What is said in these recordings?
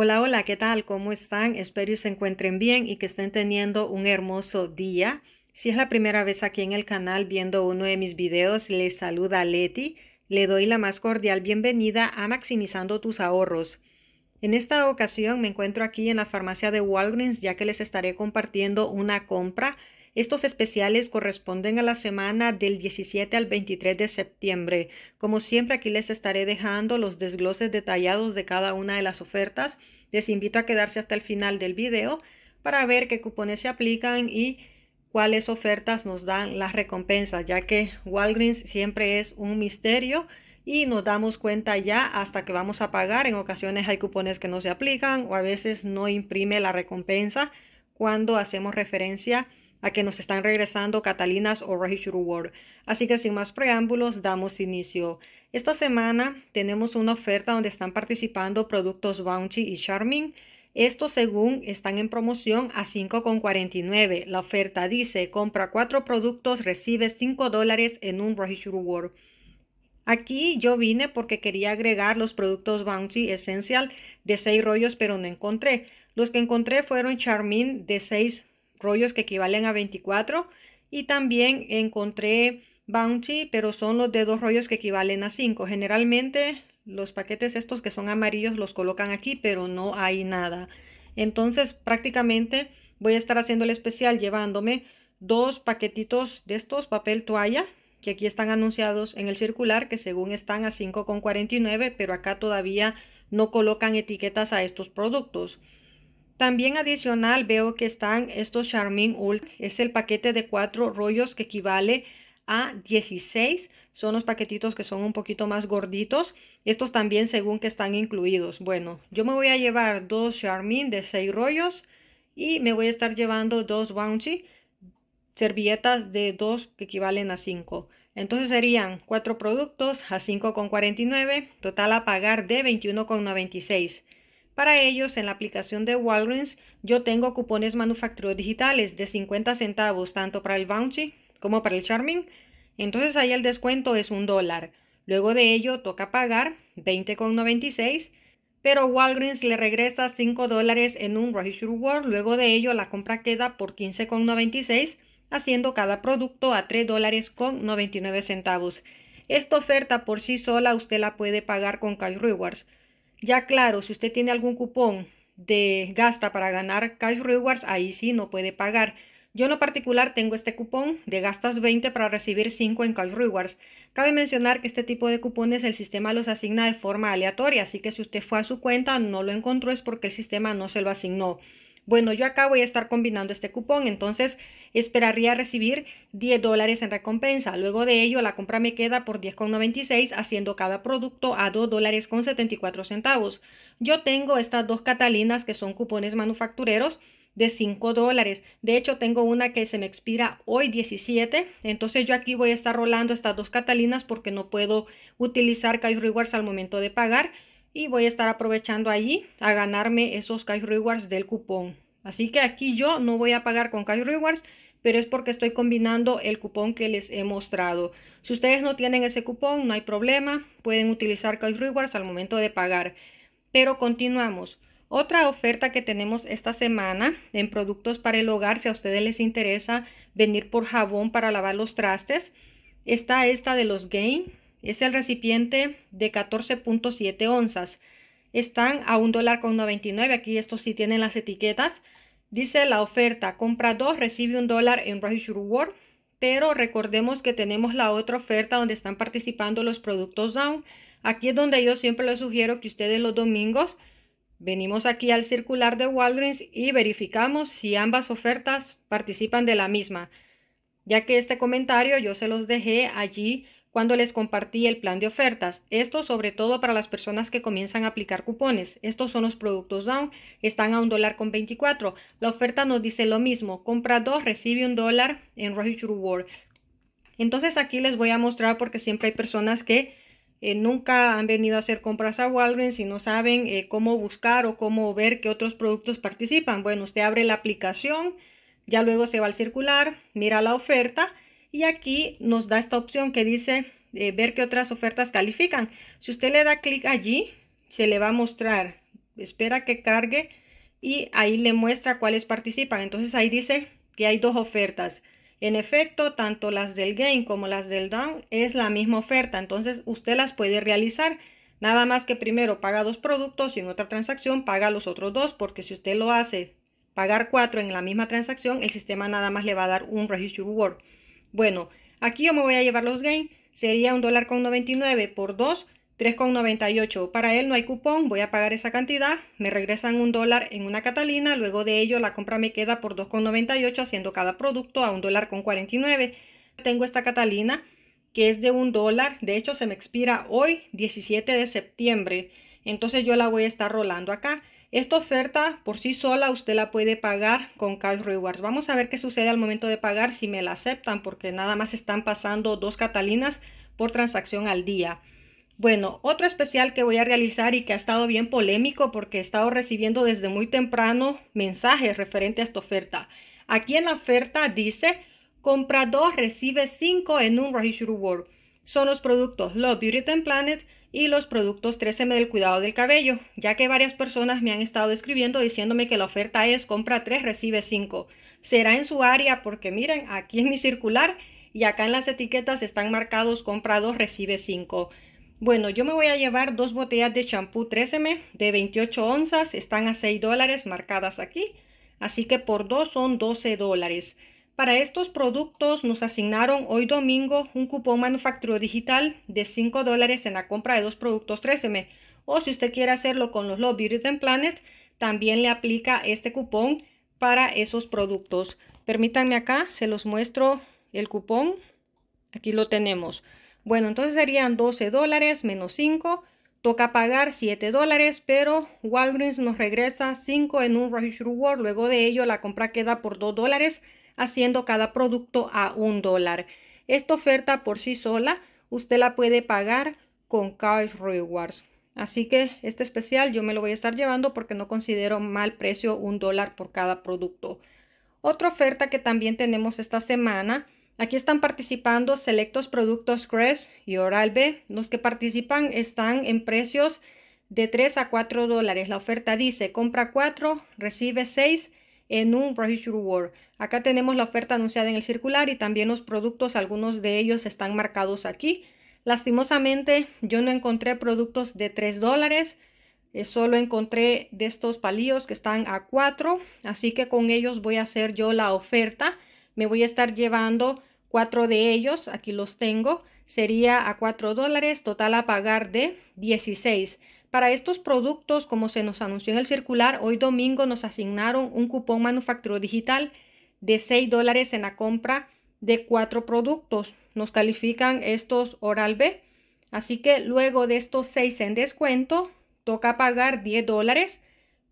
Hola, hola, ¿qué tal? ¿Cómo están? Espero que se encuentren bien y que estén teniendo un hermoso día. Si es la primera vez aquí en el canal viendo uno de mis videos, les saluda Leti. Le doy la más cordial bienvenida a Maximizando tus ahorros. En esta ocasión me encuentro aquí en la farmacia de Walgreens ya que les estaré compartiendo una compra estos especiales corresponden a la semana del 17 al 23 de septiembre. Como siempre, aquí les estaré dejando los desgloses detallados de cada una de las ofertas. Les invito a quedarse hasta el final del video para ver qué cupones se aplican y cuáles ofertas nos dan las recompensas, ya que Walgreens siempre es un misterio y nos damos cuenta ya hasta que vamos a pagar. En ocasiones hay cupones que no se aplican o a veces no imprime la recompensa cuando hacemos referencia a que nos están regresando Catalinas o Register Reward. Así que sin más preámbulos, damos inicio. Esta semana tenemos una oferta donde están participando productos Bounty y Charming. Estos según están en promoción a 5,49. La oferta dice, compra 4 productos, recibe 5 dólares en un Register Reward. Aquí yo vine porque quería agregar los productos Bounty Essential de 6 rollos, pero no encontré. Los que encontré fueron Charmin de 6 rollos que equivalen a 24. Y también encontré bounty, pero son los de dos rollos que equivalen a 5. Generalmente los paquetes estos que son amarillos los colocan aquí, pero no hay nada. Entonces prácticamente voy a estar haciendo el especial llevándome dos paquetitos de estos papel toalla que aquí están anunciados en el circular que según están a 5,49 pero acá todavía no colocan etiquetas a estos productos. También adicional veo que están estos Charmin Ult. Es el paquete de cuatro rollos que equivale a 16. Son los paquetitos que son un poquito más gorditos. Estos también según que están incluidos. Bueno, yo me voy a llevar dos Charmin de 6 rollos. Y me voy a estar llevando dos Bounty. Servilletas de dos que equivalen a 5. Entonces serían cuatro productos a 5,49. Total a pagar de 21,96. Para ellos, en la aplicación de Walgreens, yo tengo cupones manufacturados digitales de 50 centavos, tanto para el Bounty como para el Charming. Entonces ahí el descuento es un dólar. Luego de ello, toca pagar 20,96 pero Walgreens le regresa 5 dólares en un Register Reward. Luego de ello, la compra queda por 15,96, haciendo cada producto a 3 dólares con 99 centavos. Esta oferta por sí sola usted la puede pagar con Cash Rewards. Ya claro, si usted tiene algún cupón de gasta para ganar cash rewards, ahí sí no puede pagar. Yo en lo particular tengo este cupón de gastas 20 para recibir 5 en cash rewards. Cabe mencionar que este tipo de cupones el sistema los asigna de forma aleatoria, así que si usted fue a su cuenta no lo encontró es porque el sistema no se lo asignó. Bueno, yo acá voy a estar combinando este cupón, entonces esperaría recibir 10 dólares en recompensa. Luego de ello, la compra me queda por 10,96 haciendo cada producto a 2 dólares con 74 centavos. Yo tengo estas dos Catalinas que son cupones manufactureros de 5 dólares. De hecho, tengo una que se me expira hoy 17. Entonces yo aquí voy a estar rolando estas dos Catalinas porque no puedo utilizar Cash Rewards al momento de pagar y voy a estar aprovechando ahí a ganarme esos cash rewards del cupón. Así que aquí yo no voy a pagar con cash rewards, pero es porque estoy combinando el cupón que les he mostrado. Si ustedes no tienen ese cupón, no hay problema, pueden utilizar cash rewards al momento de pagar. Pero continuamos. Otra oferta que tenemos esta semana en productos para el hogar, si a ustedes les interesa venir por jabón para lavar los trastes, está esta de los Gain es el recipiente de 14.7 onzas. Están a un dólar con Aquí estos sí tienen las etiquetas. Dice la oferta, compra dos, recibe un dólar en Rush Reward. Pero recordemos que tenemos la otra oferta donde están participando los productos Down. Aquí es donde yo siempre les sugiero que ustedes los domingos venimos aquí al circular de Walgreens y verificamos si ambas ofertas participan de la misma. Ya que este comentario yo se los dejé allí cuando les compartí el plan de ofertas. Esto sobre todo para las personas que comienzan a aplicar cupones. Estos son los productos down, están a un dólar con 24. La oferta nos dice lo mismo, compra dos, recibe un dólar en Rohit world Entonces aquí les voy a mostrar porque siempre hay personas que eh, nunca han venido a hacer compras a Walgreens y no saben eh, cómo buscar o cómo ver qué otros productos participan. Bueno, usted abre la aplicación, ya luego se va al circular, mira la oferta y aquí nos da esta opción que dice eh, ver qué otras ofertas califican. Si usted le da clic allí, se le va a mostrar, espera que cargue y ahí le muestra cuáles participan. Entonces ahí dice que hay dos ofertas. En efecto, tanto las del gain como las del down es la misma oferta, entonces usted las puede realizar. Nada más que primero paga dos productos y en otra transacción paga los otros dos, porque si usted lo hace pagar cuatro en la misma transacción, el sistema nada más le va a dar un Register Reward. Bueno, aquí yo me voy a llevar los gains, Sería un dólar con 99 por 2, 3,98. Para él no hay cupón, voy a pagar esa cantidad. Me regresan un dólar en una Catalina. Luego de ello la compra me queda por 2,98 haciendo cada producto a un dólar con 49. Tengo esta Catalina que es de un dólar. De hecho se me expira hoy 17 de septiembre. Entonces yo la voy a estar rolando acá. Esta oferta por sí sola usted la puede pagar con Cash Rewards. Vamos a ver qué sucede al momento de pagar si me la aceptan porque nada más están pasando dos Catalinas por transacción al día. Bueno, otro especial que voy a realizar y que ha estado bien polémico porque he estado recibiendo desde muy temprano mensajes referente a esta oferta. Aquí en la oferta dice, compra dos, recibe cinco en un Reward. Son los productos Love Beauty and Planet, y los productos 3M del cuidado del cabello, ya que varias personas me han estado escribiendo diciéndome que la oferta es compra 3, recibe 5. Será en su área porque miren, aquí en mi circular y acá en las etiquetas están marcados compra 2, recibe 5. Bueno, yo me voy a llevar dos botellas de champú 3M de 28 onzas, están a 6 dólares marcadas aquí, así que por dos son 12 dólares. Para estos productos nos asignaron hoy domingo un cupón manufacturero digital de 5 dólares en la compra de dos productos 13M. O si usted quiere hacerlo con los Love Beauty and Planet, también le aplica este cupón para esos productos. Permítanme acá, se los muestro el cupón. Aquí lo tenemos. Bueno, entonces serían 12 dólares menos 5. Toca pagar 7 dólares, pero Walgreens nos regresa 5 en un Rush Reward. Luego de ello, la compra queda por 2 dólares haciendo cada producto a un dólar. Esta oferta por sí sola usted la puede pagar con Cash Rewards. Así que este especial yo me lo voy a estar llevando porque no considero mal precio un dólar por cada producto. Otra oferta que también tenemos esta semana. Aquí están participando selectos productos Crest y Oral B. Los que participan están en precios de 3 a 4 dólares. La oferta dice compra 4, recibe 6 en un Brochure World. Acá tenemos la oferta anunciada en el circular y también los productos, algunos de ellos están marcados aquí. Lastimosamente yo no encontré productos de 3 dólares, eh, solo encontré de estos palillos que están a 4, así que con ellos voy a hacer yo la oferta. Me voy a estar llevando cuatro de ellos, aquí los tengo, sería a 4 dólares, total a pagar de 16 para estos productos, como se nos anunció en el circular, hoy domingo nos asignaron un cupón manufacturero digital de 6 dólares en la compra de cuatro productos. Nos califican estos Oral B. Así que luego de estos 6 en descuento, toca pagar 10 dólares,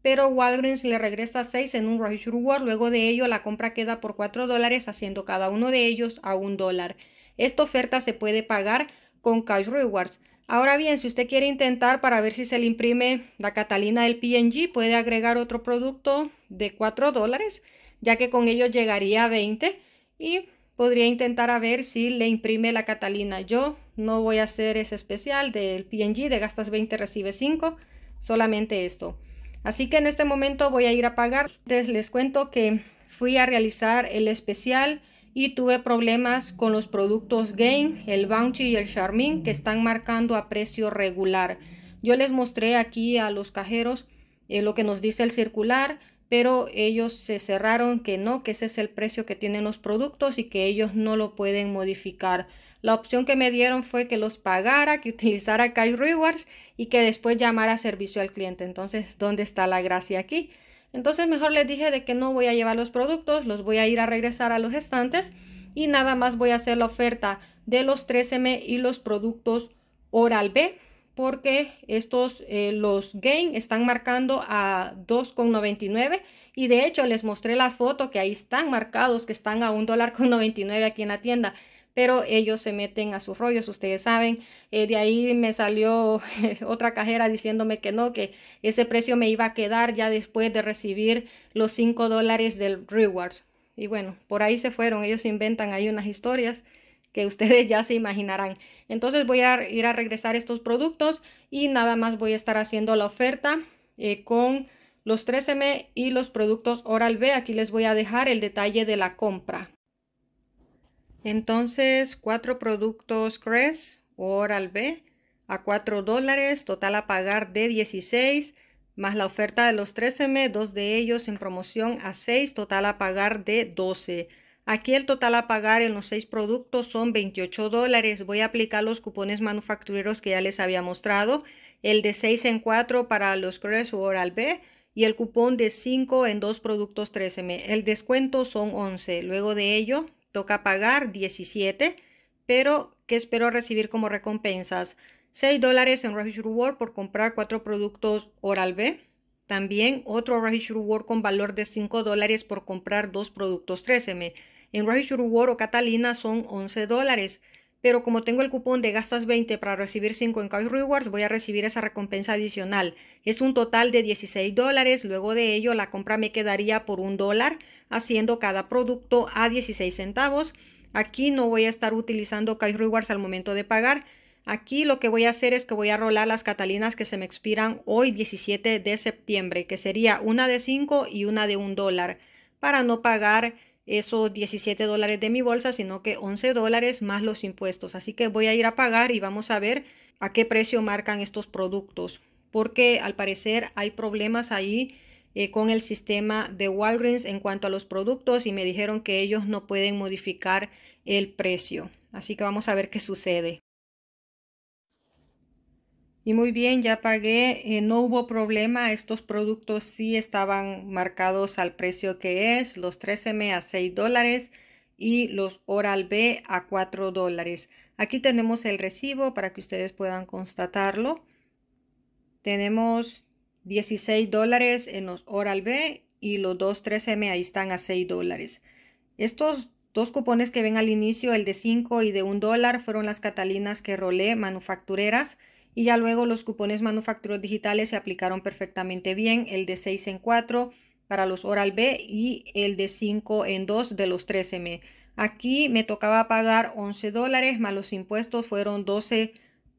pero Walgreens le regresa 6 en un Rewards Reward. Luego de ello, la compra queda por 4 dólares, haciendo cada uno de ellos a 1 dólar. Esta oferta se puede pagar con Cash Rewards. Ahora bien, si usted quiere intentar para ver si se le imprime la Catalina del PNG, puede agregar otro producto de 4 dólares, ya que con ello llegaría a 20 y podría intentar a ver si le imprime la Catalina. Yo no voy a hacer ese especial del PNG de gastas 20, recibe 5, solamente esto. Así que en este momento voy a ir a pagar. les cuento que fui a realizar el especial y tuve problemas con los productos Game, el Bounty y el Charmin que están marcando a precio regular. Yo les mostré aquí a los cajeros eh, lo que nos dice el circular, pero ellos se cerraron que no, que ese es el precio que tienen los productos y que ellos no lo pueden modificar. La opción que me dieron fue que los pagara, que utilizara Kyle Rewards y que después llamara a servicio al cliente. Entonces, ¿dónde está la gracia aquí? Entonces mejor les dije de que no voy a llevar los productos, los voy a ir a regresar a los estantes y nada más voy a hacer la oferta de los 13M y los productos Oral B porque estos eh, los Gain están marcando a 2,99 y de hecho les mostré la foto que ahí están marcados que están a $1.99 aquí en la tienda pero ellos se meten a sus rollos, ustedes saben. Eh, de ahí me salió otra cajera diciéndome que no, que ese precio me iba a quedar ya después de recibir los 5 dólares del rewards. Y bueno, por ahí se fueron, ellos inventan ahí unas historias que ustedes ya se imaginarán. Entonces voy a ir a regresar estos productos y nada más voy a estar haciendo la oferta eh, con los 13M y los productos Oral-B. Aquí les voy a dejar el detalle de la compra. Entonces, cuatro productos o Oral B a 4 dólares, total a pagar de 16, más la oferta de los 13M, dos de ellos en promoción a 6, total a pagar de 12. Aquí el total a pagar en los 6 productos son 28 dólares. Voy a aplicar los cupones manufactureros que ya les había mostrado. El de 6 en 4 para los Crest Oral B y el cupón de 5 en 2 productos 13M. El descuento son 11. Luego de ello toca pagar 17, pero que espero recibir como recompensas 6 dólares en Refuge Reward por comprar 4 productos Oral B. También otro Refuge Reward con valor de 5 dólares por comprar 2 productos 13M. En Refuge Reward o Catalina son 11 dólares pero como tengo el cupón de gastas 20 para recibir 5 en Cash Rewards, voy a recibir esa recompensa adicional. Es un total de 16 dólares, luego de ello la compra me quedaría por un dólar, haciendo cada producto a 16 centavos. Aquí no voy a estar utilizando Cash Rewards al momento de pagar. Aquí lo que voy a hacer es que voy a rolar las Catalinas que se me expiran hoy 17 de septiembre, que sería una de 5 y una de un dólar, para no pagar esos 17 dólares de mi bolsa, sino que 11 dólares más los impuestos. Así que voy a ir a pagar y vamos a ver a qué precio marcan estos productos, porque al parecer hay problemas ahí eh, con el sistema de Walgreens en cuanto a los productos y me dijeron que ellos no pueden modificar el precio. Así que vamos a ver qué sucede. Y muy bien, ya pagué, eh, no hubo problema, estos productos sí estaban marcados al precio que es, los 3 m a 6 dólares y los Oral B a 4 dólares. Aquí tenemos el recibo para que ustedes puedan constatarlo. Tenemos 16 dólares en los Oral B y los dos 3 m ahí están a 6 dólares. Estos dos cupones que ven al inicio, el de 5 y de 1 dólar, fueron las Catalinas que rolé manufactureras y ya luego los cupones manufactureros digitales se aplicaron perfectamente bien, el de 6 en 4 para los Oral B y el de 5 en 2 de los 13M. Aquí me tocaba pagar 11 dólares más los impuestos fueron 12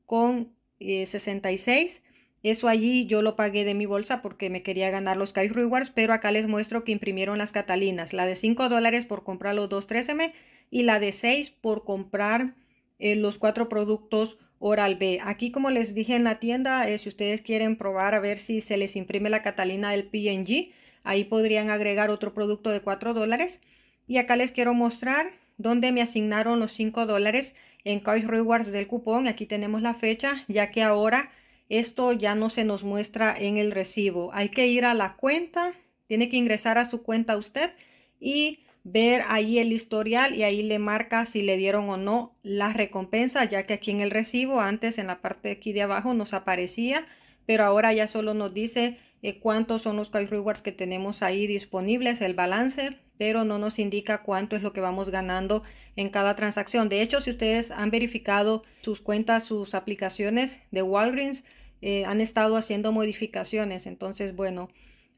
con 66. Eh, Eso allí yo lo pagué de mi bolsa porque me quería ganar los Cash Rewards, pero acá les muestro que imprimieron las Catalinas, la de 5 dólares por comprar los 2 3 m y la de 6 por comprar eh, los cuatro productos Oral B. Aquí, como les dije en la tienda, eh, si ustedes quieren probar a ver si se les imprime la Catalina del PNG, ahí podrían agregar otro producto de 4 dólares. Y acá les quiero mostrar dónde me asignaron los 5 dólares en Couch Rewards del cupón. Aquí tenemos la fecha, ya que ahora esto ya no se nos muestra en el recibo. Hay que ir a la cuenta, tiene que ingresar a su cuenta usted y ver ahí el historial y ahí le marca si le dieron o no las recompensas, ya que aquí en el recibo, antes en la parte de aquí de abajo nos aparecía, pero ahora ya solo nos dice eh, cuántos son los cash rewards que tenemos ahí disponibles, el balance, pero no nos indica cuánto es lo que vamos ganando en cada transacción. De hecho, si ustedes han verificado sus cuentas, sus aplicaciones de Walgreens, eh, han estado haciendo modificaciones. Entonces, bueno,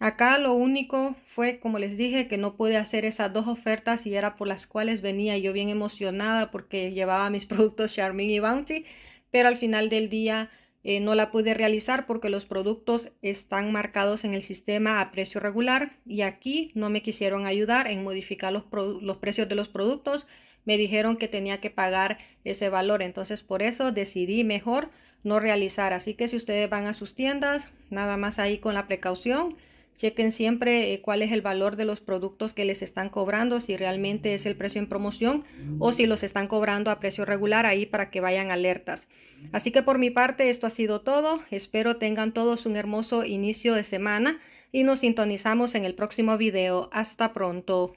Acá lo único fue, como les dije, que no pude hacer esas dos ofertas y era por las cuales venía yo bien emocionada porque llevaba mis productos Charmin y Bounty, pero al final del día eh, no la pude realizar porque los productos están marcados en el sistema a precio regular y aquí no me quisieron ayudar en modificar los precios de los productos. Me dijeron que tenía que pagar ese valor, entonces por eso decidí mejor no realizar. Así que si ustedes van a sus tiendas, nada más ahí con la precaución Chequen siempre eh, cuál es el valor de los productos que les están cobrando, si realmente es el precio en promoción o si los están cobrando a precio regular ahí para que vayan alertas. Así que por mi parte esto ha sido todo. Espero tengan todos un hermoso inicio de semana y nos sintonizamos en el próximo video. Hasta pronto.